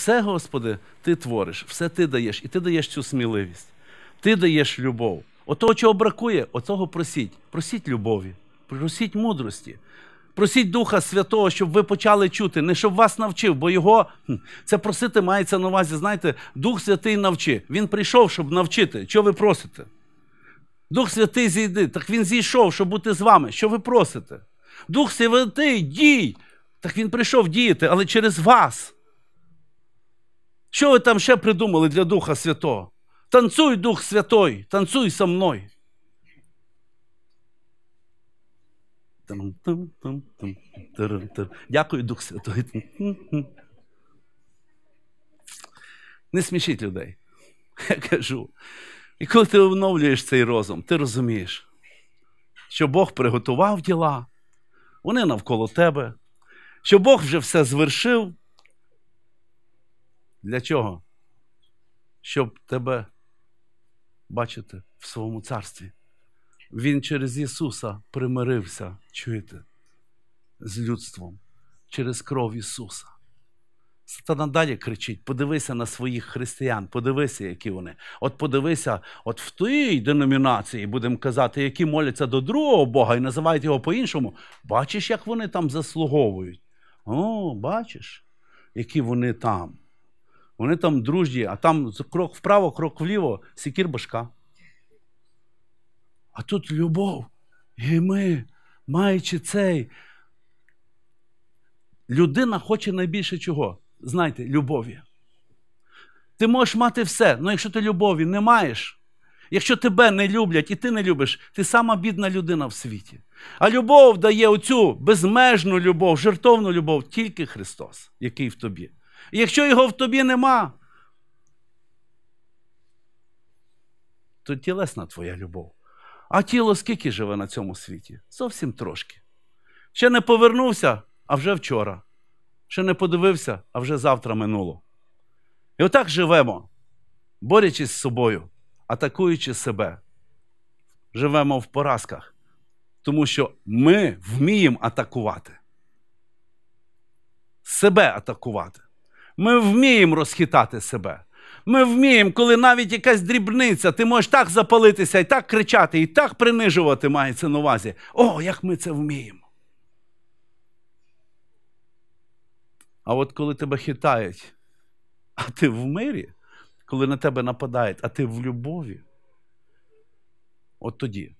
Все, Господи, Ти твориш, все Ти даєш, і Ти даєш цю сміливість, Ти даєш любов. Отого, чого бракує, оцього просіть. Просіть любові, просіть мудрості, просіть Духа Святого, щоб ви почали чути, не щоб вас навчив, бо його це просити мається на увазі. Знаєте, Дух Святий навчи. Він прийшов, щоб навчити. Що ви просите? Дух Святий зійди, так Він зійшов, щоб бути з вами. Що ви просите? Дух Святий, дій! Так він прийшов діяти, але через вас. Що ви там ще придумали для Духа Святого? Танцуй Дух Святой, танцуй со мною. Дякую Дух Святой. Не смішіть людей. Я кажу. І коли ти оновлюєш цей розум, ти розумієш, що Бог приготував діла, вони навколо тебе, що Бог вже все звершив, для чого? Щоб тебе бачити в своєму царстві. Він через Ісуса примирився, чуєте, з людством, через кров Ісуса. Сатана далі кричить: подивися на своїх християн, подивися, які вони. От подивися, от в тій деномінації, будемо казати, які моляться до другого Бога і називають його по-іншому. Бачиш, як вони там заслуговують. О, бачиш, які вони там. Вони там дружні, а там крок вправо, крок вліво, Сікір башка. А тут любов. І ми, маючи цей. Людина хоче найбільше чого? Знаєте, любові. Ти можеш мати все, але якщо ти любові не маєш, якщо тебе не люблять і ти не любиш, ти сама бідна людина в світі. А любов дає оцю безмежну любов, жертовну любов тільки Христос, який в тобі. Якщо його в тобі нема, то тілесна твоя любов. А тіло скільки живе на цьому світі? Зовсім трошки. Ще не повернувся, а вже вчора. Ще не подивився, а вже завтра минуло. І отак живемо, борючись з собою, атакуючи себе. Живемо в поразках, тому що ми вміємо атакувати. Себе атакувати. Ми вміємо розхитати себе. Ми вміємо, коли навіть якась дрібниця, ти можеш так запалитися, і так кричати, і так принижувати мається на увазі. О, як ми це вміємо. А от коли тебе хитають, а ти в мирі, коли на тебе нападають, а ти в любові, от тоді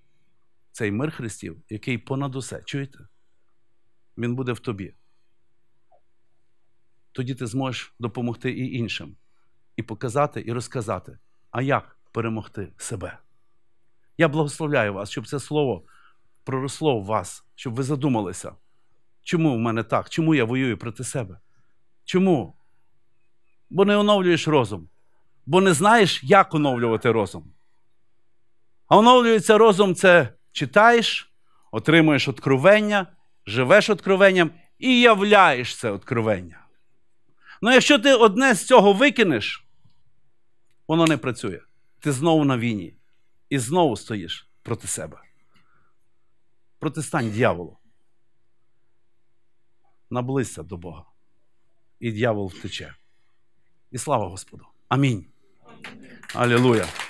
цей мир Христів, який понад усе, чуєте, він буде в тобі тоді ти зможеш допомогти і іншим, і показати, і розказати, а як перемогти себе. Я благословляю вас, щоб це слово проросло в вас, щоб ви задумалися, чому в мене так, чому я воюю проти себе? Чому? Бо не оновлюєш розум, бо не знаєш, як оновлювати розум. А оновлюється розум це читаєш, отримуєш откровення, живеш откровенням і являєш це откровення. Ну, якщо ти одне з цього викинеш, воно не працює. Ти знову на війні. І знову стоїш проти себе. Протистань дьяволу. Наблизься до Бога. І дьявол втече. І слава Господу! Амінь. Алілуя.